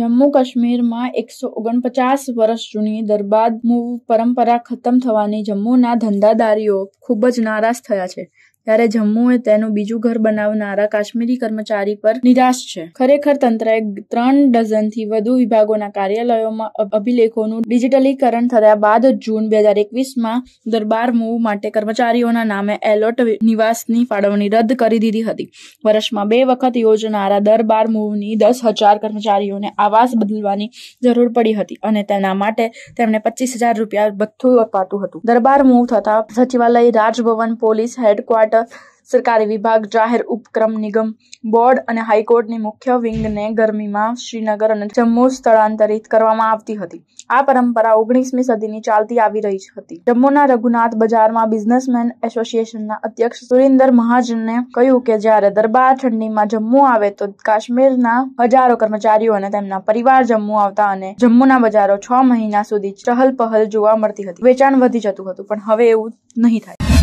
જમ્મુ કાશ્મીરમાં એકસો ઓગણપચાસ વર્ષ જૂની દરબાદ મૂવ પરંપરા ખતમ થવાની જમ્મુના ધંધાદારીઓ ખૂબ જ નારાજ થયા છે ત્યારે જમ્મુએ તેનું બીજું ઘર બનાવનારા કાશ્મીરી કર્મચારી પર નિરાશ છે ખરેખર તંત્રએ ત્રણ ડઝનથી વધુ વિભાગોના કાર્યાલયોમાં અભિલેખોનું ડિજિટલીકરણ થયા બાદ જૂન બે હજાર એકવીસમાં દરબાર મૂવ માટે કર્મચારીઓના નામે એલોટ નિવાસની ફાળવણી રદ કરી દીધી હતી વર્ષમાં બે વખત યોજનારા દરબાર મૂવની દસ હજાર કર્મચારીઓને આવાસ બદલવાની જરૂર પડી હતી અને તેના માટે તેમણે પચીસ હજાર રૂપિયા ભથ્થું અપાતું હતું દરબાર મૂવ થતા સચિવાલય રાજભવન પોલીસ હેડક્વાર્ટર હેઠળ સરકારી વિભાગ જાહેર ઉપક્રમ નિગમ બોર્ડ અને હાઈકોર્ટની મુખ્ય વિંગને ગરમીમાં શ્રીનગર અને જમ્મુ સ્થળાંતરિત કરવામાં આવતી હતી આ પરંપરા ઓગણીસમી સદીની ચાલતી આવી રહી હતી જમ્મુના રઘુનાથ બજારમાં બિઝનેસમેન એસોસિએશનના અધ્યક્ષ સુરેન્દર મહાજને કહ્યું કે જ્યારે દરબાર ઠંડીમાં જમ્મુ આવે તો કાશ્મીરના હજારો કર્મચારીઓ અને તેમના પરિવાર જમ્મુ આવતા અને જમ્મુના બજારો છ મહિના સુધી ચહલ પહલ જોવા મળતી હતી વેચાણ વધી જતું હતું પણ હવે એવું નહીં થાય